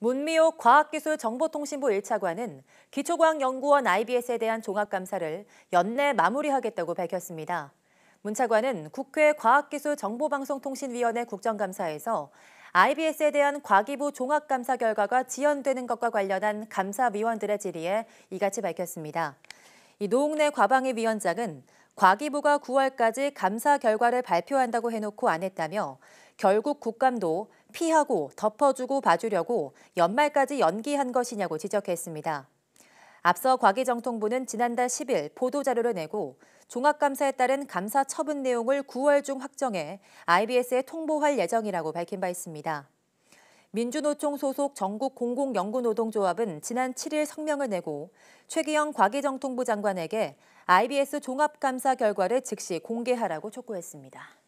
문미호 과학기술정보통신부 1차관은 기초과학연구원 IBS에 대한 종합감사를 연내 마무리하겠다고 밝혔습니다. 문 차관은 국회 과학기술정보방송통신위원회 국정감사에서 IBS에 대한 과기부 종합감사 결과가 지연되는 것과 관련한 감사위원들의 질의에 이같이 밝혔습니다. 이 노웅래 과방위 위원장은 과기부가 9월까지 감사 결과를 발표한다고 해놓고 안 했다며 결국 국감도 피하고 덮어주고 봐주려고 연말까지 연기한 것이냐고 지적했습니다. 앞서 과기정통부는 지난달 10일 보도자료를 내고 종합감사에 따른 감사 처분 내용을 9월 중 확정해 IBS에 통보할 예정이라고 밝힌 바 있습니다. 민주노총 소속 전국 공공연구노동조합은 지난 7일 성명을 내고 최기영 과기정통부 장관에게 IBS 종합감사 결과를 즉시 공개하라고 촉구했습니다.